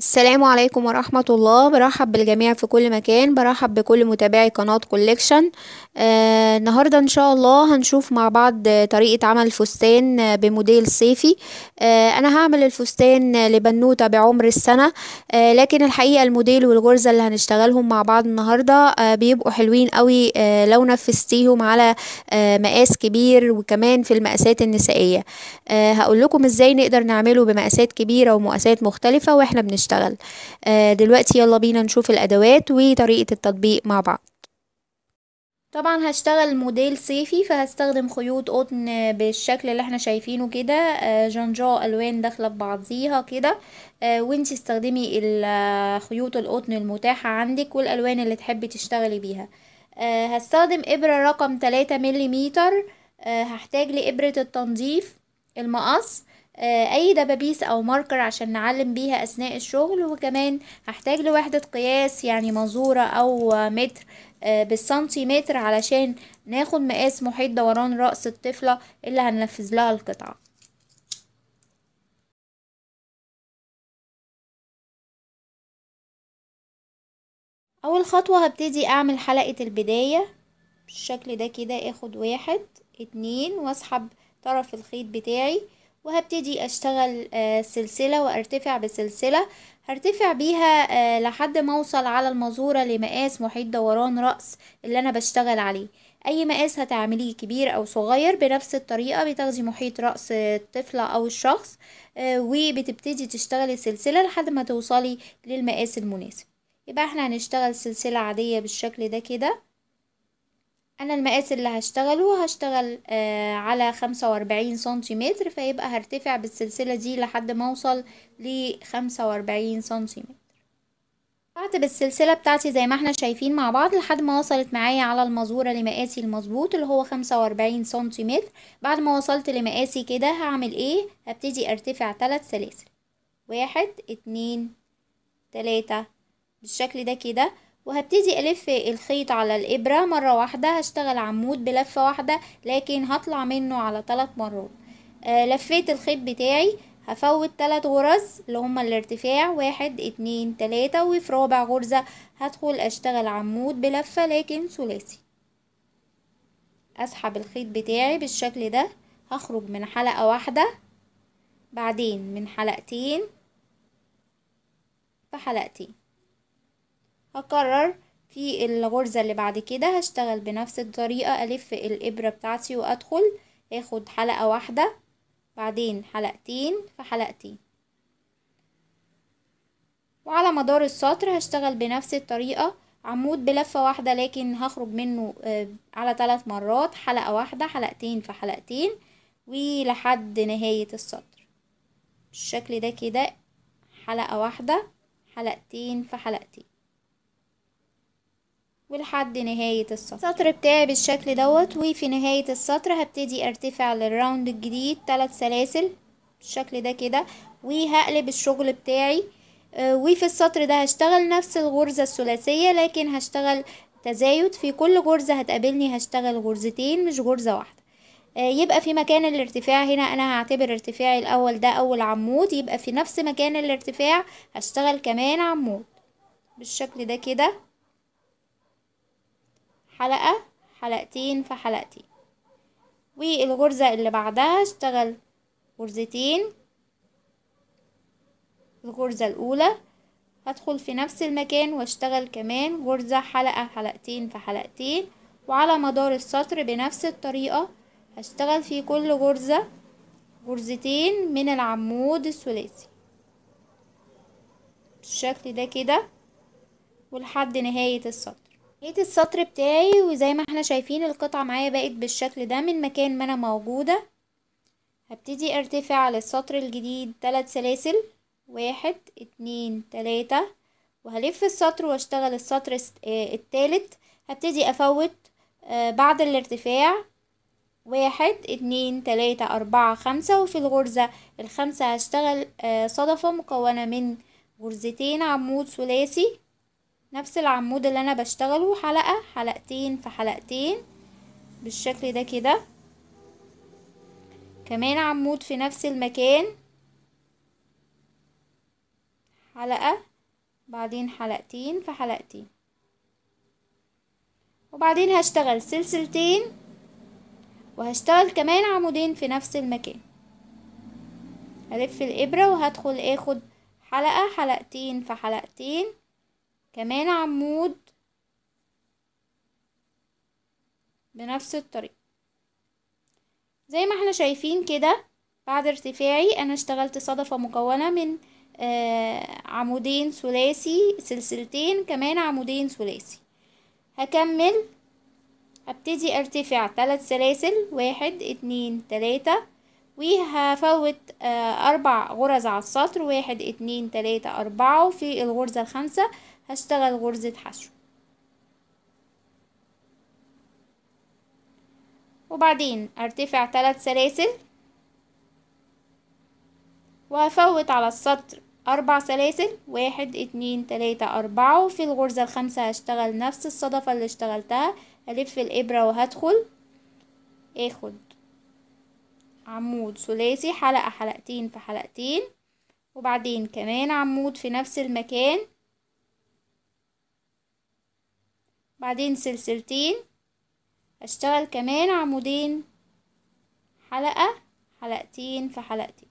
السلام عليكم ورحمة الله برحب بالجميع في كل مكان برحب بكل متابعي قناة كوليكشن آه النهاردة ان شاء الله هنشوف مع بعض طريقة عمل فستان بموديل صيفي آه انا هعمل الفستان لبنوتة بعمر السنة آه لكن الحقيقة الموديل والغرزة اللي هنشتغلهم مع بعض النهاردة آه بيبقوا حلوين قوي آه لو نفستيهم على آه مقاس كبير وكمان في المقاسات النسائية آه هقول لكم ازاي نقدر نعمله بمقاسات كبيرة ومقاسات مختلفة واحنا بنشتغل تشتغل آه، دلوقتي يلا بينا نشوف الأدوات وطريقة التطبيق مع بعض طبعا هشتغل موديل صيفي فهستخدم خيوط قطن بالشكل اللي احنا شايفينه كده آه، جنجا الوان داخله ببعضيها كده آه، وانتي استخدمي خيوط القطن المتاحه عندك والالوان اللي تحبي تشتغلي بيها هستخدم ابره رقم 3 ملم هحتاج لابره التنظيف المقص آه، اي دبابيس او ماركر عشان نعلم بيها اثناء الشغل وكمان هحتاج لوحدة قياس يعني مزورة او متر آه، بالسنتيمتر علشان ناخد مقاس محيط دوران رأس الطفلة اللي هننفذ لها القطعة اول خطوة هبتدي اعمل حلقة البداية بالشكل ده كده اخد واحد اتنين واسحب طرف الخيط بتاعي وهبتدي أشتغل آه، سلسلة وأرتفع بسلسلة هرتفع بيها آه، لحد ما أوصل على المزورة لمقاس محيط دوران رأس اللي أنا بشتغل عليه أي مقاس هتعمليه كبير أو صغير بنفس الطريقة بتاخدي محيط رأس الطفلة أو الشخص آه، وبتبتدي تشتغلي السلسلة لحد ما توصلي للمقاس المناسب يبقى احنا هنشتغل سلسلة عادية بالشكل ده كده انا المقاس اللي هشتغله هشتغل آه على خمسة واربعين سنتيمتر فيبقى هرتفع بالسلسلة دي لحد ما اوصل لخمسة واربعين سنتيمتر قطعت بالسلسلة بتاعتي زي ما احنا شايفين مع بعض لحد ما وصلت معايا على المزورة لمقاسي المظبوط اللي هو خمسة واربعين سنتيمتر بعد ما وصلت لمقاسي كده هعمل ايه هبتدي ارتفع تلات سلاسل واحد اتنين تلاتة بالشكل ده كده وهبتدي الف الخيط على الابره مره واحده هشتغل عمود بلفه واحده لكن هطلع منه على ثلاث مرات آه لفيت الخيط بتاعي هفوت ثلاث غرز اللي هما الارتفاع واحد اتنين تلاتة وفي رابع غرزة هدخل اشتغل عمود بلفة لكن ثلاثي اسحب الخيط بتاعي بالشكل ده هخرج من حلقة واحدة بعدين من حلقتين في حلقتين هكرر في الغرزة اللي بعد كده هشتغل بنفس الطريقة ألف الإبرة بتاعتي وأدخل اخد حلقة واحدة بعدين حلقتين في حلقتين وعلى مدار السطر هشتغل بنفس الطريقة عمود بلفة واحدة لكن هخرج منه آه، على ثلاث مرات حلقة واحدة حلقتين في حلقتين ولحد نهاية السطر بالشكل ده كده حلقة واحدة حلقتين في حلقتين ولحد نهاية السطر السطر بتاعي بالشكل دوت وفي نهاية السطر هبتدي ارتفع للراوند الجديد ثلاث سلاسل بالشكل ده كده وهقلب الشغل بتاعي آه، وفي السطر ده هشتغل نفس الغرزة الثلاثية لكن هشتغل تزايد في كل غرزة هتقابلني هشتغل غرزتين مش غرزة واحدة آه، يبقى في مكان الارتفاع هنا انا هعتبر ارتفاعي الاول ده اول عمود يبقى في نفس مكان الارتفاع هشتغل كمان عمود بالشكل ده كده حلقة حلقتين في حلقتين والغرزة اللي بعدها اشتغل غرزتين الغرزة الأولى هدخل في نفس المكان واشتغل كمان غرزة حلقة حلقتين في حلقتين وعلى مدار السطر بنفس الطريقة هشتغل في كل غرزة غرزتين من العمود الثلاثي بالشكل ده كده ولحد نهاية السطر نهيت السطر بتاعي وزي ما احنا شايفين القطعة معايا بقت بالشكل ده من مكان ما انا موجودة هبتدي ارتفع للسطر الجديد تلات سلاسل واحد اتنين تلاتة وهلف السطر واشتغل السطر آه، التالت هبتدي افوت آه، بعد الارتفاع واحد اتنين تلاتة اربعة خمسة وفي الغرزة الخمسة هشتغل آه، صدفة مكونة من غرزتين عمود ثلاثي نفس العمود اللي انا بشتغله حلقة حلقتين في حلقتين بالشكل ده كده كمان عمود في نفس المكان حلقة بعدين حلقتين في حلقتين وبعدين هشتغل سلسلتين وهشتغل كمان عمودين في نفس المكان هلف الإبرة وهدخل اخد حلقة حلقتين في حلقتين كمان عمود بنفس الطريقة زي ما احنا شايفين كده بعد ارتفاعي انا اشتغلت صدفة مكونة من آه، عمودين ثلاثي سلسلتين كمان عمودين ثلاثي هكمل هبتدي ارتفع ثلاث سلاسل واحد اتنين تلاتة وهفوت آه، اربع غرز على السطر واحد اتنين تلاتة اربعة وفي الغرزة الخامسة هشتغل غرزة حشو وبعدين ارتفع ثلاث سلاسل وهفوت على السطر أربع سلاسل واحد اتنين تلاتة أربعة وفي الغرزة الخامسة هشتغل نفس الصدفة اللي اشتغلتها هلف الإبرة وهدخل اخد عمود ثلاثي حلقة حلقتين في حلقتين وبعدين كمان عمود في نفس المكان بعدين سلسلتين اشتغل كمان عمودين حلقة حلقتين في حلقتين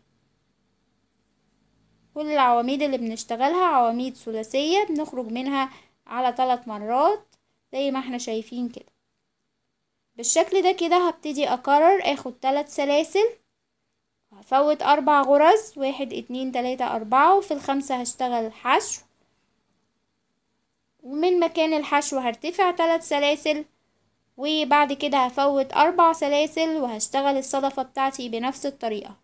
كل العواميد اللي بنشتغلها عواميد ثلاثية بنخرج منها على ثلاث مرات زي ما احنا شايفين كده بالشكل ده كده هبتدي اكرر اخد ثلاث سلاسل هفوت اربع غرز واحد اتنين تلاتة اربعة وفي الخمسة هشتغل حشو ومن مكان الحشو هرتفع ثلاث سلاسل وبعد كده هفوت أربع سلاسل وهشتغل الصدفة بتاعتي بنفس الطريقة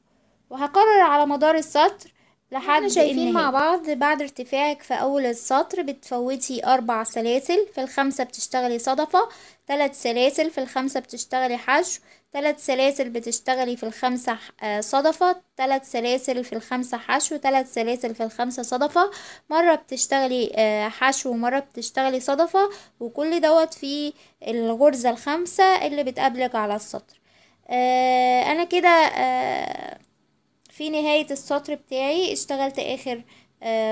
وهكرر على مدار السطر لحد شايفين مع بعض بعد ارتفاعك في أول السطر بتفوتي أربع سلاسل في الخمسة بتشتغلي صدفة ثلاث سلاسل في الخمسة بتشتغلي حشو ثلاث سلاسل بتشتغلي في الخمسة آه، صدفة ثلاث سلاسل في الخمسة حشو ثلاث سلاسل في الخمسة صدفة مرة بتشتغلي آه، حشو ومرة بتشتغلي صدفة وكل دوت في الغرزة الخمسة اللي بتقابلك على السطر آه، انا كده في نهاية السطر بتاعي اشتغلت اخر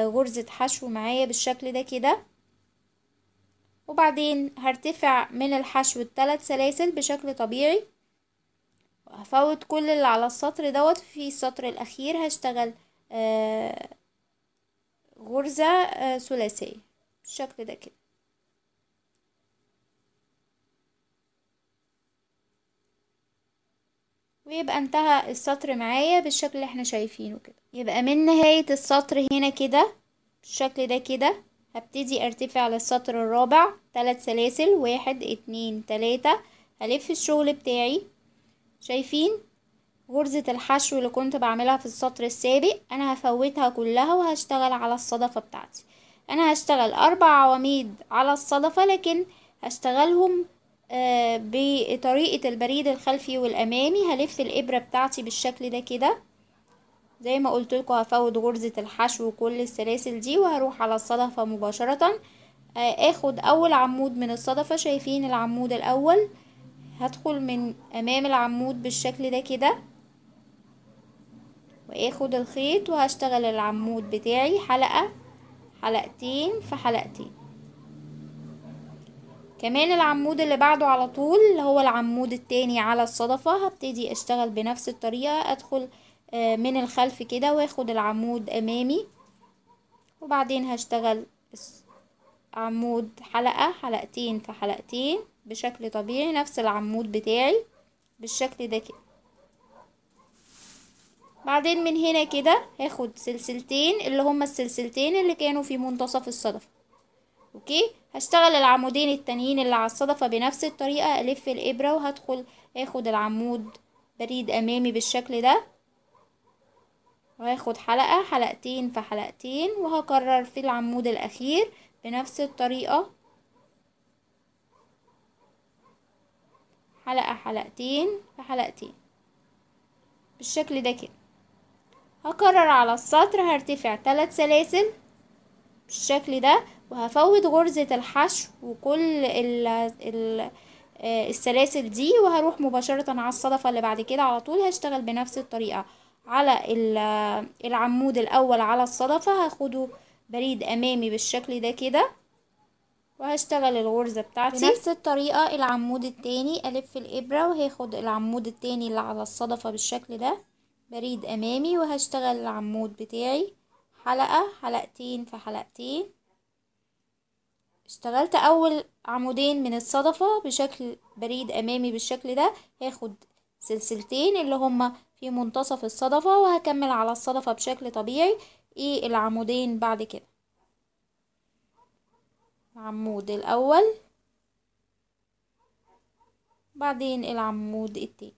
غرزة حشو معايا بالشكل ده كده وبعدين هرتفع من الحشو الثلاث سلاسل بشكل طبيعي هفوت كل اللي على السطر دوت في السطر الاخير هشتغل آه، غرزة آه، ثلاثية بالشكل ده كده ويبقى انتهى السطر معايا بالشكل اللي احنا شايفينه كده يبقى من نهاية السطر هنا كده بالشكل ده كده هبتدي ارتفع على السطر الرابع ثلاث سلاسل واحد اتنين تلاتة هلف الشغل بتاعي شايفين غرزة الحشو اللي كنت بعملها في السطر السابق أنا هفوتها كلها وهشتغل على الصدفة بتاعتي أنا هشتغل أربع عواميد على الصدفة لكن هشتغلهم آه، بطريقة البريد الخلفي والأمامي هلف الإبرة بتاعتي بالشكل ده كده زي ما لكم هفوت غرزة الحشو وكل السلاسل دي وهروح على الصدفة مباشرة آه، اخد أول عمود من الصدفة شايفين العمود الأول هدخل من امام العمود بالشكل ده كده واخد الخيط وهشتغل العمود بتاعي حلقة حلقتين في حلقتين كمان العمود اللي بعده على طول اللي هو العمود التاني على الصدفة هبتدي اشتغل بنفس الطريقة ادخل آه، من الخلف كده واخد العمود امامي وبعدين هشتغل عمود حلقة حلقتين في حلقتين بشكل طبيعي نفس العمود بتاعي بالشكل ده كده بعدين من هنا كده هاخد سلسلتين اللي هما السلسلتين اللي كانوا في منتصف الصدفة اوكي هشتغل العمودين التانيين اللي على الصدفة بنفس الطريقة الف الابرة وهدخل اخد العمود بريد امامي بالشكل ده وهاخد حلقة حلقتين في حلقتين وهكرر في العمود الاخير بنفس الطريقة حلقة حلقتين في حلقتين بالشكل ده كده هكرر على السطر هرتفع ثلاث سلاسل بالشكل ده وهفوت غرزة الحشو وكل ال ال آه، السلاسل دي وهروح مباشرة على الصدفة اللي بعد كده على طول هشتغل بنفس الطريقة على آه، العمود الأول على الصدفة هاخده بريد أمامي بالشكل ده كده وهشتغل الغرزة بتاعتي بنفس الطريقة العمود التاني ألف الإبرة وهاخد العمود التاني اللي على الصدفة بالشكل ده بريد أمامي وهشتغل العمود بتاعي حلقة حلقتين في حلقتين اشتغلت أول عمودين من الصدفة بشكل بريد أمامي بالشكل ده هاخد سلسلتين اللي هما في منتصف الصدفة وهكمل على الصدفة بشكل طبيعي ايه العمودين بعد كده العمود الأول بعدين العمود التاني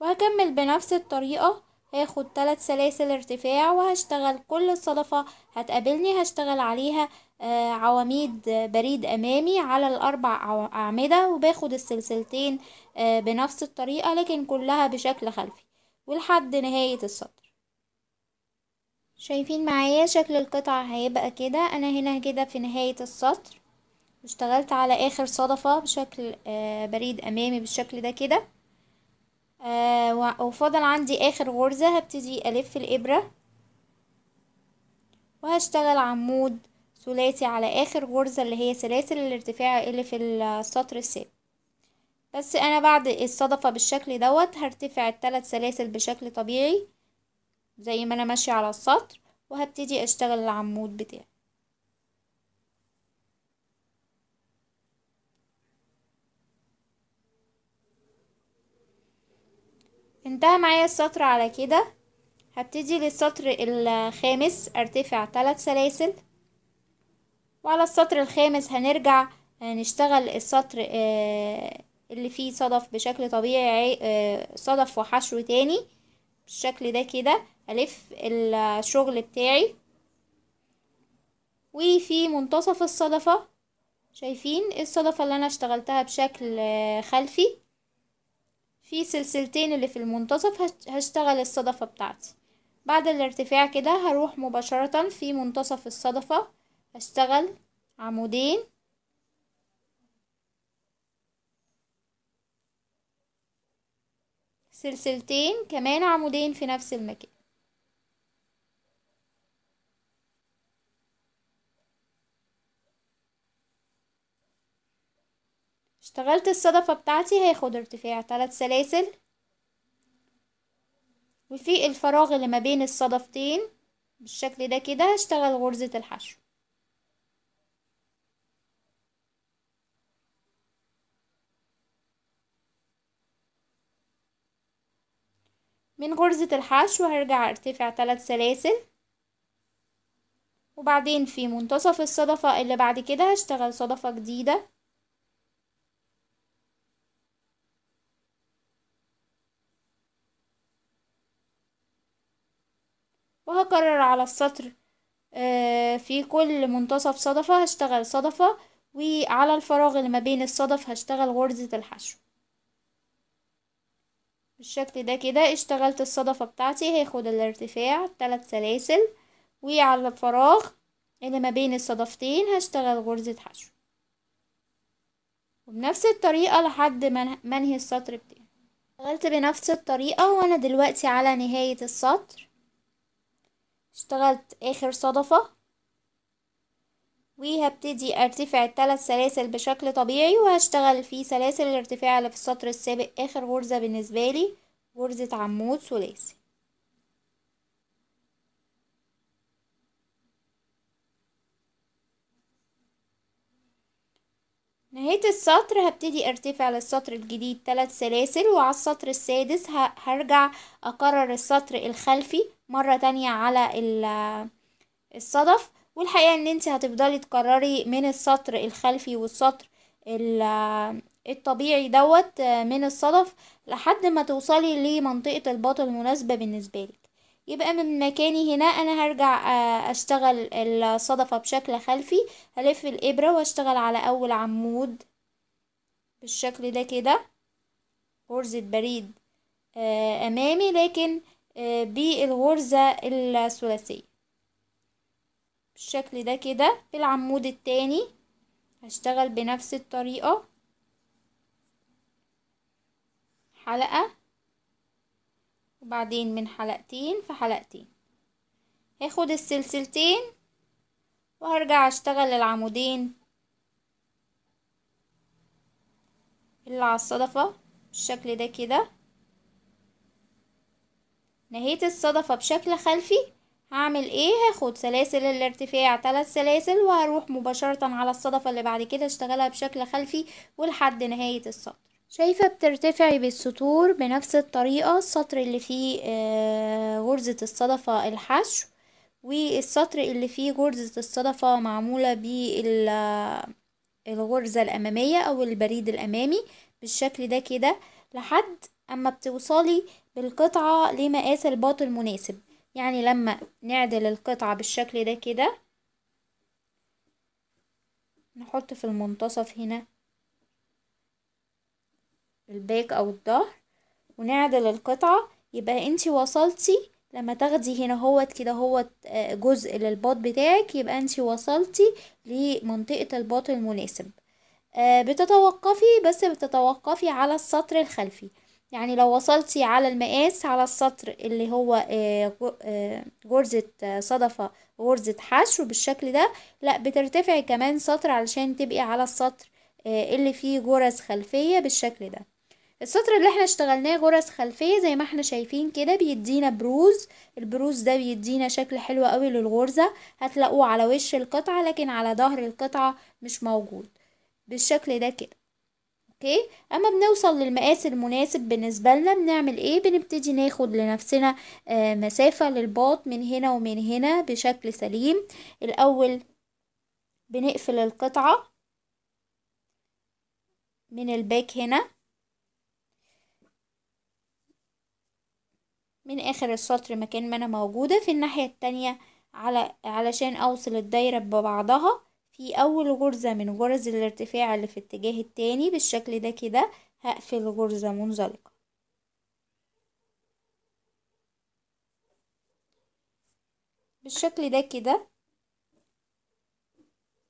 وهكمل بنفس الطريقة هاخد تلات سلاسل ارتفاع وهشتغل كل الصدفة هتقابلني هشتغل عليها آه، عواميد بريد أمامي على الأربع أعمدة وباخد السلسلتين آه، بنفس الطريقة لكن كلها بشكل خلفي ولحد نهاية السطر شايفين معايا شكل القطعة هيبقى كده انا هنا كده في نهاية السطر واشتغلت على اخر صدفة بشكل آه، بريد امامي بالشكل ده كده آه، وفضل عندي اخر غرزة هبتدي الف الابرة وهشتغل عمود ثلاثي على اخر غرزة اللي هي سلاسل الارتفاع اللي في السطر السابق بس انا بعد الصدفة بالشكل دوت هرتفع الثلاث سلاسل بشكل طبيعي زي ما انا ماشية على السطر وهبتدي اشتغل العمود بتاعي انتهى معايا السطر على كده هبتدي للسطر الخامس ارتفع ثلاث سلاسل وعلى السطر الخامس هنرجع آه، نشتغل السطر آه، اللي فيه صدف بشكل طبيعي آه، صدف وحشو تاني بالشكل ده كده ألف الشغل بتاعي وفي منتصف الصدفة شايفين إيه الصدفة اللي أنا اشتغلتها بشكل خلفي في سلسلتين اللي في المنتصف هشتغل الصدفة بتاعتي بعد الارتفاع كده هروح مباشرة في منتصف الصدفة هشتغل عمودين سلسلتين كمان عمودين في نفس المكان اشتغلت الصدفة بتاعتي هياخد ارتفاع تلات سلاسل وفي الفراغ اللي ما بين الصدفتين بالشكل ده كده هشتغل غرزة الحشو من غرزة الحشو هرجع ارتفع تلات سلاسل وبعدين في منتصف الصدفة اللي بعد كده هشتغل صدفة جديدة وهكرر على السطر آه، في كل منتصف صدفة هشتغل صدفة وعلى الفراغ اللي ما بين الصدف هشتغل غرزة الحشو بالشكل ده كده اشتغلت الصدفة بتاعتي هاخد الارتفاع تلات سلاسل وعلى الفراغ اللي ما بين الصدفتين هشتغل غرزة حشو وبنفس الطريقة لحد ما انهي السطر بتاعي اشتغلت بنفس الطريقة وانا دلوقتي على نهاية السطر اشتغلت آخر صدفة وهبتدي ارتفع الثلاث سلاسل بشكل طبيعي وهشتغل في سلاسل الارتفاع اللي في السطر السابق آخر غرزة بالنسبة لي غرزة عمود ثلاثي نهاية السطر هبتدي ارتفع للسطر الجديد ثلاث سلاسل وعلى السطر السادس هرجع اكرر السطر الخلفي مرة تانية على الصدف والحقيقة ان انت هتفضلي تكرري من السطر الخلفي والسطر الطبيعي دوت آه، من الصدف لحد ما توصلي لمنطقة الباطل المناسبة بالنسبة لك يبقى من مكاني هنا انا هرجع آه، اشتغل الصدفة بشكل خلفي هلف الابرة واشتغل على اول عمود بالشكل ده كده غرزة بريد آه، امامي لكن آه، بالغرزة الثلاثية بالشكل ده كده في العمود التاني هشتغل بنفس الطريقة حلقة وبعدين من حلقتين في حلقتين هاخد السلسلتين وهرجع اشتغل العمودين اللي على الصدفة بالشكل ده كده نهيت الصدفة بشكل خلفي هعمل ايه هاخد سلاسل الارتفاع ثلاث سلاسل وهروح مباشرة على الصدفة اللي بعد كده اشتغلها بشكل خلفي ولحد نهاية السطر شايفة بترتفعي بالسطور بنفس الطريقة السطر اللي فيه آه، غرزة الصدفة الحشو والسطر اللي فيه غرزة الصدفة معمولة بالغرزة الأمامية أو البريد الأمامي بالشكل ده كده لحد أما بتوصلي بالقطعة لمقاس الباط المناسب يعني لما نعدل القطعة بالشكل ده كده نحط في المنتصف هنا الباك أو الظهر ونعدل القطعة يبقى انتي وصلتي لما تاخدي هنا هوت كده هوت آه، جزء للباط بتاعك يبقى انتي وصلتي لمنطقة الباط المناسب آه، بتتوقفي بس بتتوقفي على السطر الخلفي يعني لو وصلتي على المقاس على السطر اللي هو آه، غرزة صدفة غرزة حشو بالشكل ده لا بترتفعي كمان سطر علشان تبقي على السطر اللي فيه غرز خلفية بالشكل ده السطر اللي احنا اشتغلناه غرز خلفية زي ما احنا شايفين كده بيدينا بروز البروز ده بيدينا شكل حلو قوي للغرزة هتلاقوه على وش القطعة لكن على ظهر القطعة مش موجود بالشكل ده كده اوكي اما بنوصل للمقاس المناسب بالنسبه لنا بنعمل ايه بنبتدي ناخد لنفسنا آه مسافه للباط من هنا ومن هنا بشكل سليم الاول بنقفل القطعه من الباك هنا من اخر السطر مكان ما انا موجودة في الناحية التانية على علشان اوصل الدايرة ببعضها في اول غرزة من غرز الارتفاع اللي في الاتجاه التاني بالشكل ده كده هقفل غرزة منزلقة بالشكل ده كده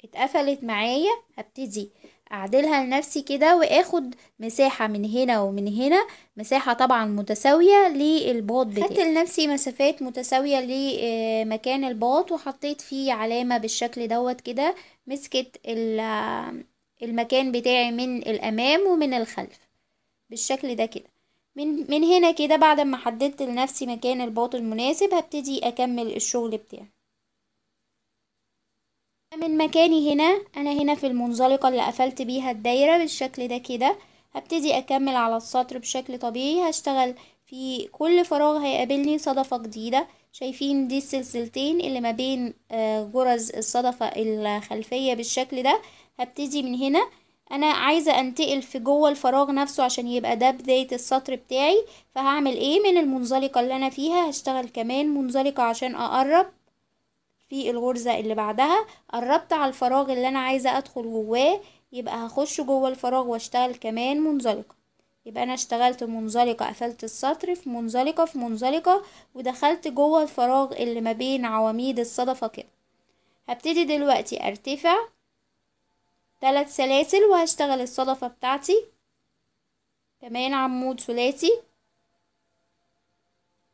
اتقفلت معايا هبتدي اعدلها لنفسي كده واخد مساحة من هنا ومن هنا مساحة طبعا متساوية للباط بتاعي خدت لنفسي مسافات متساوية لمكان آه، الباط وحطيت فيه علامة بالشكل دوت كده مسكت آه، المكان بتاعي من الامام ومن الخلف بالشكل ده كده من من هنا كده بعد ما حددت لنفسي مكان الباط المناسب هبتدي اكمل الشغل بتاعي من مكاني هنا انا هنا في المنزلقة اللي قفلت بيها الدايرة بالشكل ده كده هبتدي اكمل على السطر بشكل طبيعي هشتغل في كل فراغ هيقابلني صدفة جديدة شايفين دي السلسلتين اللي ما بين جرز آه، الصدفة الخلفية بالشكل ده هبتدي من هنا انا عايزة انتقل في جوه الفراغ نفسه عشان يبقى ده بداية السطر بتاعي فهعمل ايه من المنزلقة اللي انا فيها هشتغل كمان منزلقة عشان اقرب في الغرزة اللي بعدها قربت على الفراغ اللي أنا عايزة أدخل جواه يبقى هخش جوه الفراغ واشتغل كمان منزلقة يبقى أنا اشتغلت منزلقة قفلت السطر في منزلقة في منزلقة ودخلت جوه الفراغ اللي ما بين عواميد الصدفة كده هبتدي دلوقتي ارتفع ثلاث سلاسل وهشتغل الصدفة بتاعتي كمان عمود ثلاثي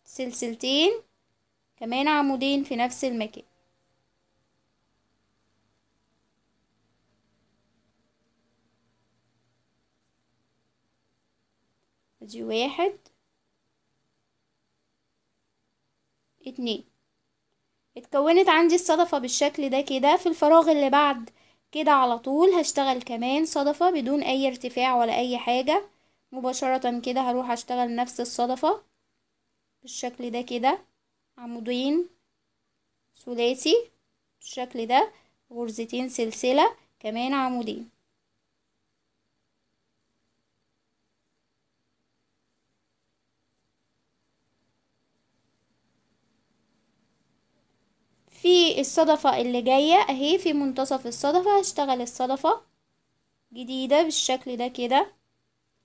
سلسلتين كمان عمودين في نفس المكان ادي واحد اتنين اتكونت عندي الصدفة بالشكل ده كده في الفراغ اللي بعد كده على طول هشتغل كمان صدفة بدون اي ارتفاع ولا اي حاجة مباشرة كده هروح اشتغل نفس الصدفة بالشكل ده كده عمودين ثلاثي بالشكل ده غرزتين سلسلة كمان عمودين في الصدفة اللي جاية اهي في منتصف الصدفة هشتغل الصدفة جديدة بالشكل ده كده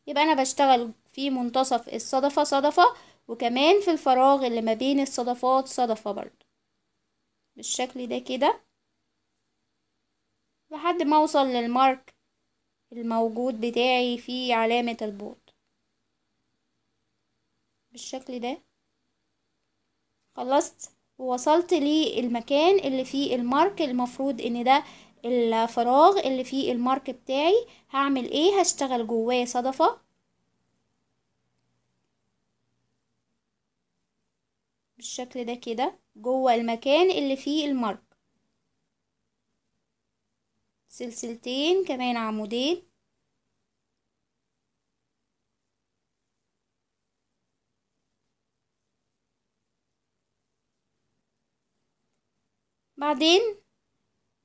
يبقى انا بشتغل في منتصف الصدفة صدفة وكمان في الفراغ اللي ما بين الصدفات صدفة برضو بالشكل ده كده لحد ما اوصل للمارك الموجود بتاعي في علامة البوط بالشكل ده خلصت ووصلت للمكان اللي فيه المارك المفروض ان ده الفراغ اللي فيه المارك بتاعي هعمل ايه هشتغل جواه صدفة بالشكل ده كده جوه المكان اللي فيه المارك سلسلتين كمان عمودين بعدين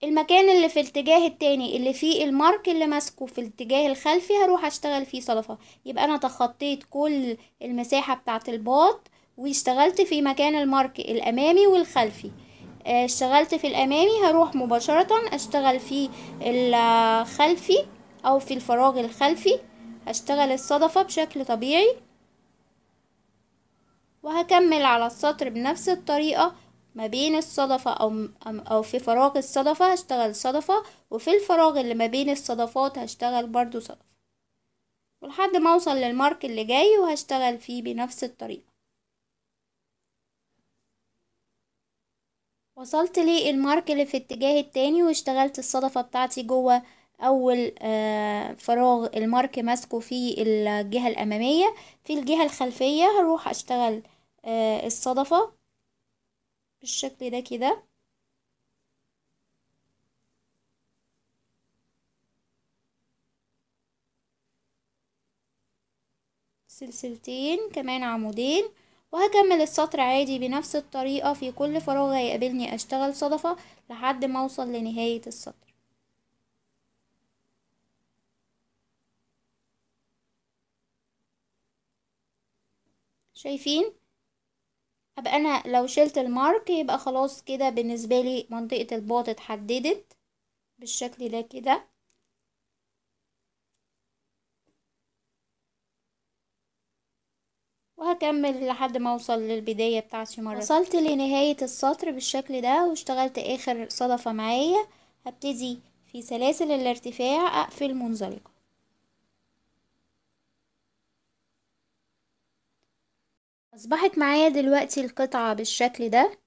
المكان اللي في الاتجاه التاني اللي فيه المارك اللي ماسكه في الاتجاه الخلفي هروح اشتغل فيه صلفة يبقى انا تخطيت كل المساحة بتاعة الباط واشتغلت في مكان المارك الامامي والخلفي آه، اشتغلت في الامامي هروح مباشرة اشتغل في الخلفي او في الفراغ الخلفي هشتغل الصدفة بشكل طبيعي وهكمل على السطر بنفس الطريقة ما بين الصدفة أو, أو في فراغ الصدفة هشتغل صدفة وفي الفراغ اللي ما بين الصدفات هشتغل برضو صدفة ولحد ما اوصل للمارك اللي جاي وهشتغل فيه بنفس الطريقة وصلت للمارك اللي في اتجاه التاني واشتغلت الصدفة بتاعتي جوه اول آه، فراغ المارك ماسكه في الجهة الامامية في الجهة الخلفية هروح اشتغل آه، الصدفة بالشكل ده كده سلسلتين كمان عمودين وهكمل السطر عادي بنفس الطريقة في كل فراغ هيقابلني أشتغل صدفة لحد ما أوصل لنهاية السطر شايفين هبقى انا لو شلت المارك يبقى خلاص كده بالنسبة لي منطقة الباط اتحددت بالشكل ده كده وهكمل لحد ما اوصل للبداية بتاعتي مرة وصلت لنهاية السطر بالشكل ده واشتغلت اخر صدفة معايا هبتدي في سلاسل الارتفاع اقفل منزلقة اصبحت معايا دلوقتي القطعة بالشكل ده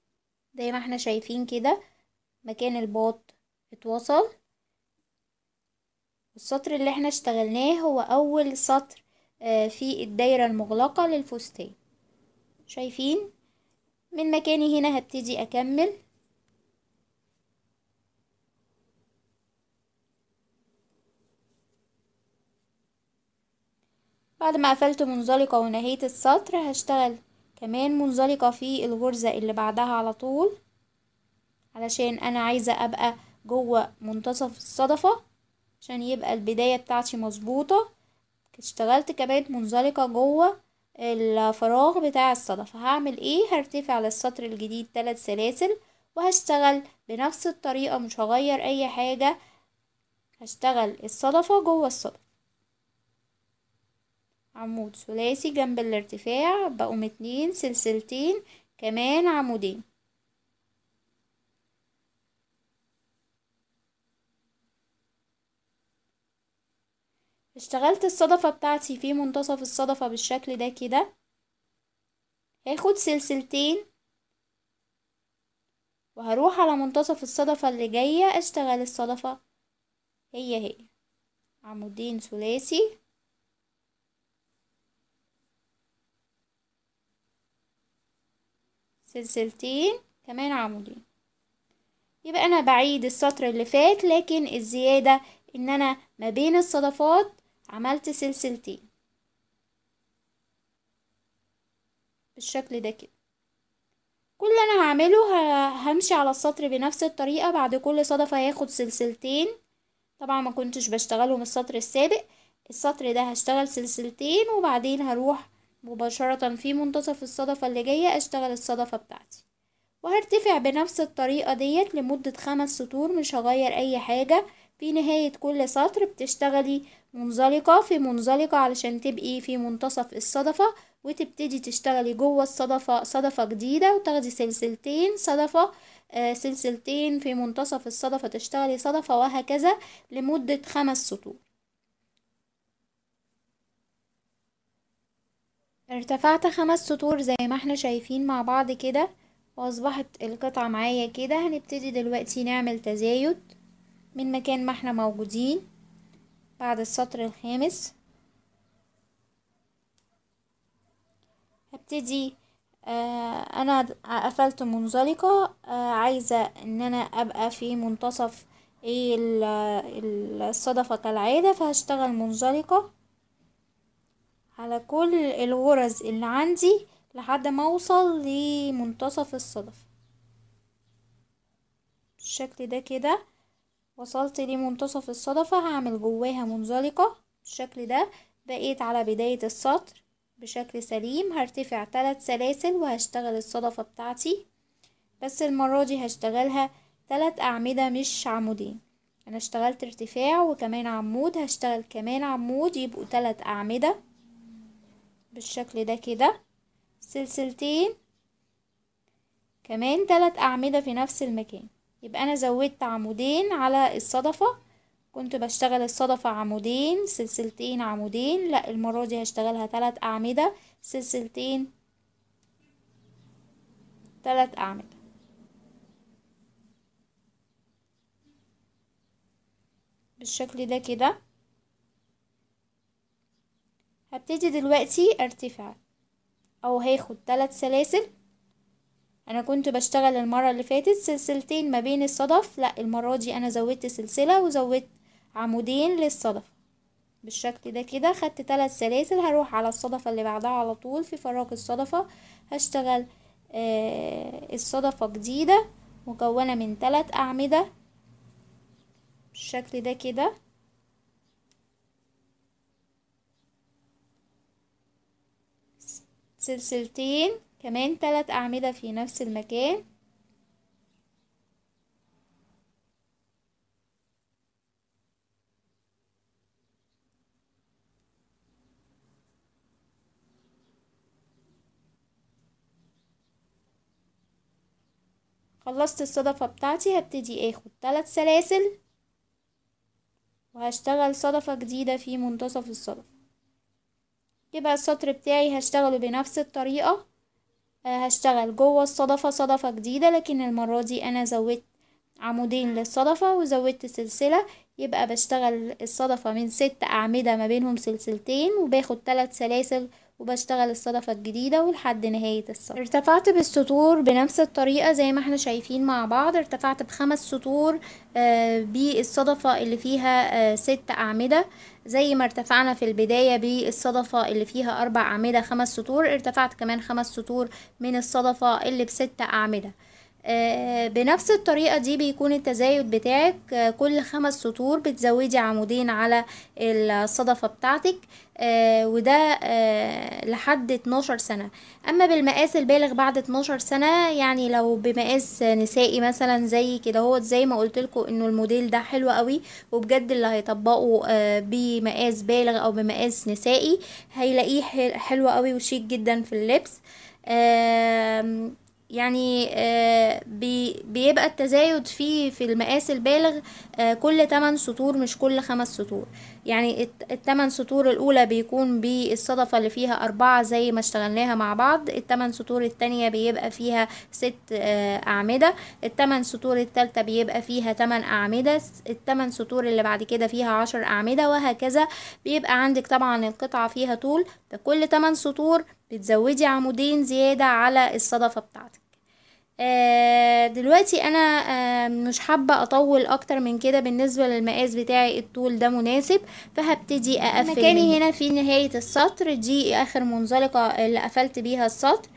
زي ما احنا شايفين كده مكان الباط اتوصل السطر اللي احنا اشتغلناه هو اول سطر آه، في الدايرة المغلقة للفستان شايفين من مكاني هنا هبتدي اكمل بعد ما قفلت منزلقة ونهيت السطر هشتغل كمان منزلقة في الغرزة اللي بعدها على طول علشان انا عايزة ابقى جوه منتصف الصدفة عشان يبقى البداية بتاعتي مظبوطة اشتغلت كمان منزلقة جوه الفراغ بتاع الصدفة هعمل ايه هرتفع للسطر الجديد ثلاث سلاسل وهشتغل بنفس الطريقة مش هغير اي حاجة هشتغل الصدفة جوه الصدفة عمود ثلاثي جنب الارتفاع بقوم اتنين سلسلتين كمان عمودين اشتغلت الصدفة بتاعتي في منتصف الصدفة بالشكل ده كده هاخد سلسلتين وهروح على منتصف الصدفة اللي جاية اشتغل الصدفة هي هي عمودين ثلاثي سلسلتين كمان عمودين يبقى انا بعيد السطر اللي فات لكن الزيادة ان انا ما بين الصدفات عملت سلسلتين بالشكل ده كده كل اللي انا هعمله همشي على السطر بنفس الطريقة بعد كل صدفة هاخد سلسلتين طبعا ما كنتش بشتغلهم السطر السابق السطر ده هشتغل سلسلتين وبعدين هروح مباشرة في منتصف الصدفة اللي جاية أشتغل الصدفة بتاعتي وهرتفع بنفس الطريقة ديت لمدة خمس سطور مش هغير أي حاجة في نهاية كل سطر بتشتغلي منزلقة في منزلقة علشان تبقي في منتصف الصدفة وتبتدي تشتغلي جوه الصدفة صدفة جديدة وتاخدي سلسلتين صدفة آه سلسلتين في منتصف الصدفة تشتغلي صدفة وهكذا لمدة خمس سطور ارتفعت خمس سطور زي ما احنا شايفين مع بعض كده واصبحت القطعة معايا كده هنبتدي دلوقتي نعمل تزايد من مكان ما احنا موجودين بعد السطر الخامس هبتدي آه انا قفلت منزلقة آه عايزة ان انا ابقى في منتصف إيه آه، الصدفة كالعادة فهشتغل منزلقة على كل الغرز اللي عندي لحد ما اوصل لمنتصف الصدف بالشكل ده كده وصلت لمنتصف الصدفة هعمل جواها منزلقة بالشكل ده بقيت على بداية السطر بشكل سليم هرتفع ثلاث سلاسل وهشتغل الصدفة بتاعتي بس المرة دي هشتغلها ثلاث أعمدة مش عمودين أنا اشتغلت ارتفاع وكمان عمود هشتغل كمان عمود يبقوا ثلاث أعمدة بالشكل ده كده سلسلتين كمان تلات أعمدة في نفس المكان يبقى أنا زودت عمودين على الصدفة كنت بشتغل الصدفة عمودين سلسلتين عمودين لا المرة دي هشتغلها تلات أعمدة سلسلتين تلات أعمدة بالشكل ده كده هبتدي دلوقتي ارتفع او هاخد تلات سلاسل انا كنت بشتغل المرة اللي فاتت سلسلتين ما بين الصدف لا المرة دي انا زودت سلسلة وزودت عمودين للصدف بالشكل ده كده خدت تلات سلاسل هروح على الصدفة اللي بعدها على طول في فراغ الصدفة هشتغل آه الصدفة جديدة مكونة من تلات اعمدة بالشكل ده كده سلسلتين كمان تلات أعمدة في نفس المكان خلصت الصدفة بتاعتي هبتدي اخد تلات سلاسل وهشتغل صدفة جديدة في منتصف الصدفة يبقى السطر بتاعي هشتغله بنفس الطريقة آه، هشتغل جوه الصدفة صدفة جديدة لكن المرة دي أنا زودت عمودين للصدفة وزودت سلسلة يبقى بشتغل الصدفة من ست أعمدة ما بينهم سلسلتين وباخد تلات سلاسل وبشتغل الصدفة الجديدة ولحد نهاية السطر ارتفعت بالسطور بنفس الطريقة زي ما احنا شايفين مع بعض ارتفعت بخمس سطور آه، بالصدفة اللي فيها آه، ست أعمدة زي ما ارتفعنا في البداية بالصدفة اللي فيها أربع أعمدة خمس سطور ارتفعت كمان خمس سطور من الصدفة اللي بست أعمدة آه، بنفس الطريقة دي بيكون التزايد بتاعك آه، كل خمس سطور بتزودي عمودين على الصدفة بتاعتك آه، وده لحد 12 سنة أما بالمقاس البالغ بعد 12 سنة يعني لو بمقاس نسائي مثلا زي كده هو زي ما قلتلكوا انه الموديل ده حلو قوي وبجد اللي هيطبقه بمقاس بالغ او بمقاس نسائي هيلاقيه حلو قوي وشيك جدا في اللبس يعني آه، بيبقى التزايد فيه في المقاس البالغ آه، كل 8 سطور مش كل 5 سطور يعني الثمان سطور الأولى بيكون بالصدفة اللي فيها أربعة زي ما اشتغلناها مع بعض الثمان سطور التانية بيبقى فيها ست آه، أعمدة الثمان سطور التالتة بيبقى فيها تمن أعمدة الثمان سطور اللي بعد كده فيها عشر أعمدة وهكذا بيبقى عندك طبعا القطعة فيها طول فكل تمن سطور بتزودي عمودين زيادة على الصدفة بتاعتك آه دلوقتي انا آه مش حابة اطول اكتر من كده بالنسبة للمقاس بتاعي الطول ده مناسب فهبتدي اقفل مكاني هنا في نهاية السطر دي اخر منزلقة اللي قفلت بيها السطر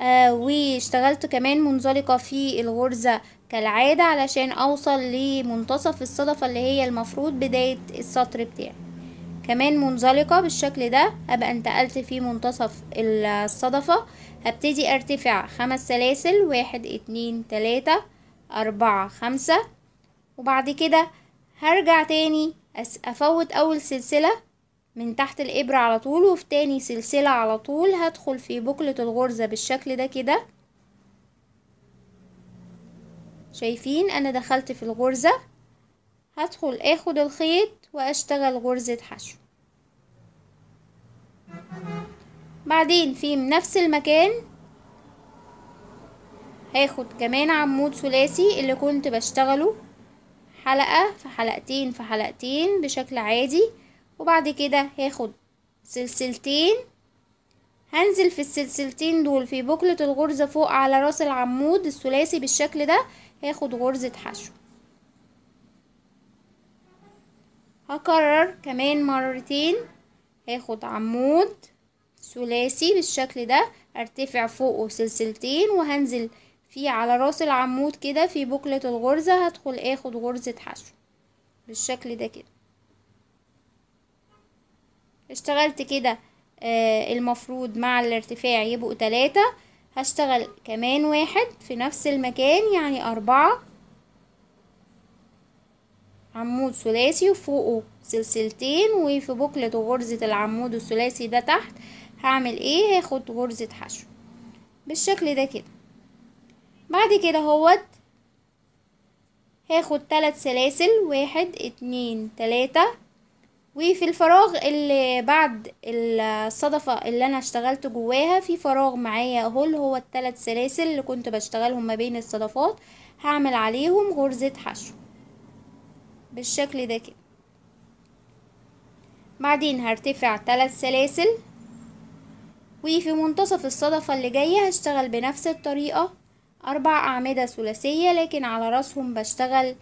آه واشتغلت كمان منزلقة في الغرزة كالعادة علشان اوصل لمنتصف الصدفة اللي هي المفروض بداية السطر بتاعي كمان منزلقة بالشكل ده هبقى انتقلت في منتصف الصدفة هبتدي ارتفع خمس سلاسل واحد اتنين تلاتة اربعة خمسة وبعد كده هرجع تاني افوت اول سلسلة من تحت الابرة على طول وفي تاني سلسلة على طول هدخل في بكلة الغرزة بالشكل ده كده شايفين انا دخلت في الغرزة هدخل اخد الخيط وأشتغل غرزة حشو بعدين في نفس المكان هاخد كمان عمود ثلاثي اللي كنت بشتغله حلقة في حلقتين في حلقتين بشكل عادي وبعد كده هاخد سلسلتين هنزل في السلسلتين دول في بوكلة الغرزة فوق على راس العمود الثلاثي بالشكل ده هاخد غرزة حشو هكرر كمان مرتين هاخد عمود ثلاثي بالشكل ده ارتفع فوقه سلسلتين وهنزل فيه على راس العمود كده في بكلة الغرزة هدخل اخد غرزة حشو بالشكل ده كده اشتغلت كده آه المفروض مع الارتفاع يبقوا تلاتة هشتغل كمان واحد في نفس المكان يعني أربعة عمود ثلاثي وفوقه سلسلتين وفي بوكلة غرزة العمود الثلاثي ده تحت هعمل ايه هاخد غرزة حشو بالشكل ده كده بعد كده هوت هاخد تلات سلاسل واحد اتنين تلاتة وفي الفراغ اللي بعد الصدفة اللي انا اشتغلت جواها في فراغ معايا اهو اللي هو التلات سلاسل اللي كنت بشتغلهم ما بين الصدفات هعمل عليهم غرزة حشو بالشكل ده كده بعدين هرتفع ثلاث سلاسل وفي منتصف الصدفة اللي جاية هشتغل بنفس الطريقة أربع أعمدة ثلاثية لكن على رأسهم بشتغل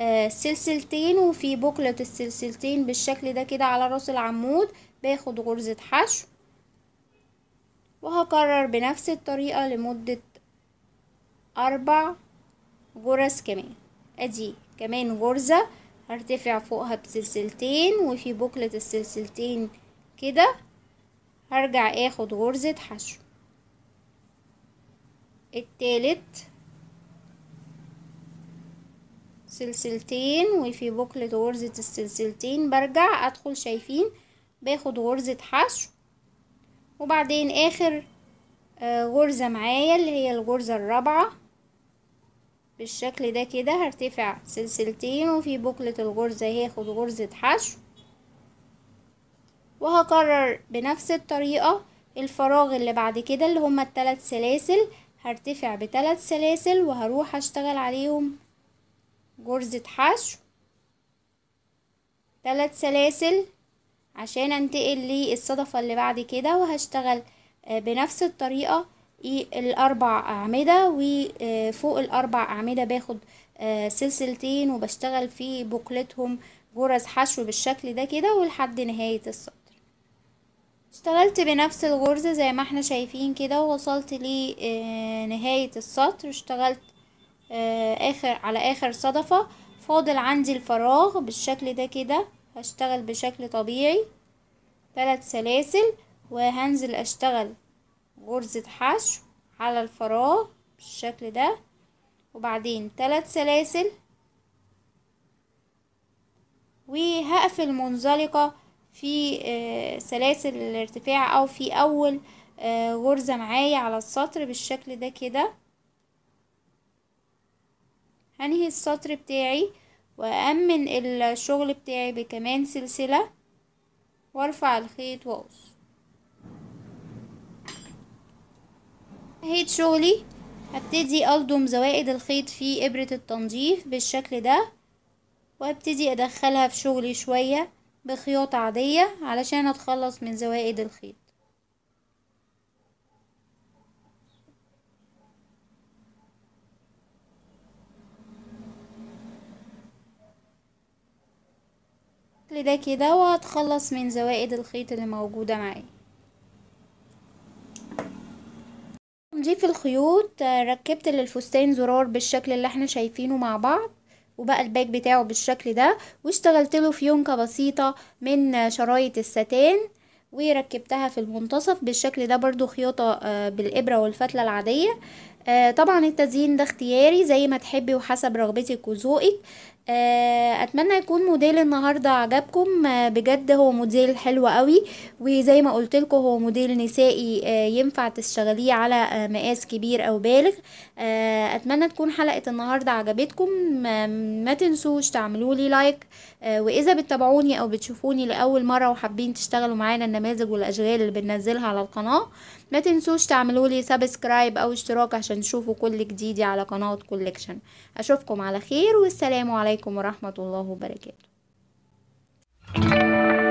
آه، سلسلتين وفي بوكلة السلسلتين بالشكل ده كده على رأس العمود باخد غرزة حشو وهكرر بنفس الطريقة لمدة أربع غرز كمان أدي كمان غرزة هرتفع فوقها بسلسلتين وفي بوكلة السلسلتين كده هرجع اخد غرزة حشو التالت سلسلتين وفي بوكلة غرزة السلسلتين برجع ادخل شايفين باخد غرزة حشو وبعدين اخر آه، غرزة معايا اللي هي الغرزة الرابعة بالشكل ده كده هرتفع سلسلتين وفي بوكلة الغرزة هاخد غرزة حشو وهكرر بنفس الطريقة الفراغ اللي بعد كده اللي هما التلات سلاسل هرتفع بتلات سلاسل وهروح اشتغل عليهم غرزة حشو تلات سلاسل عشان انتقل للصدفة اللي بعد كده وهشتغل آه، بنفس الطريقة الأربع أعمدة وفوق آه، الأربع أعمدة باخد آه، سلسلتين وبشتغل في بوكلتهم جرز حشو بالشكل ده كده ولحد نهاية السطر اشتغلت بنفس الغرزة زي ما احنا شايفين كده ووصلت لنهاية آه، السطر اشتغلت اخر على اخر صدفة فاضل عندي الفراغ بالشكل ده كده هشتغل بشكل طبيعي ثلاث سلاسل وهنزل اشتغل غرزة حشو على الفراغ بالشكل ده وبعدين تلات سلاسل وهقفل منزلقة في آه، سلاسل الارتفاع او في اول آه، غرزة معايا على السطر بالشكل ده كده هنهي السطر بتاعي وأمن الشغل بتاعي بكمان سلسلة وارفع الخيط واقص نهاية شغلي هبتدي ألضم زوائد الخيط في إبرة التنظيف بالشكل ده وابتدي أدخلها في شغلي شوية بخياطة عادية علشان أتخلص من زوائد الخيط بالشكل ده كده وهتخلص من زوائد الخيط اللي موجودة معايا نضيف الخيوط ركبت للفستان زرار بالشكل اللي احنا شايفينه مع بعض وبقى الباك بتاعه بالشكل ده واشتغلت له فيونكة بسيطة من شرايط الستان وركبتها في المنتصف بالشكل ده برضو خياطة آه، بالإبرة والفتلة العادية آه، طبعا التزيين ده اختياري زي ما تحبي وحسب رغبتك وذوقك آه، اتمنى يكون موديل النهارده عجبكم آه، بجد هو موديل حلو قوي وزي ما قلت لكم هو موديل نسائي آه، ينفع تشتغليه على مقاس كبير او بالغ اتمنى تكون حلقه النهارده عجبتكم ما تنسوش تعملوا لي لايك واذا بتتابعوني او بتشوفوني لاول مره وحابين تشتغلوا معانا النماذج والاشغال اللي بننزلها على القناه ما تنسوش تعملوا لي سبسكرايب او اشتراك عشان تشوفوا كل جديد على قناه كولكشن اشوفكم على خير والسلام عليكم ورحمه الله وبركاته